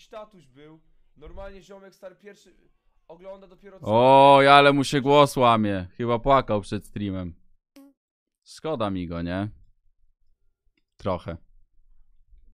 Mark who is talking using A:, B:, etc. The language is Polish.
A: jakiś tatuś był. Normalnie ziomek star pierwszy ogląda dopiero
B: co. Oj, ale mu się głos łamie. Chyba płakał przed streamem. Szkoda mi go, nie? Trochę.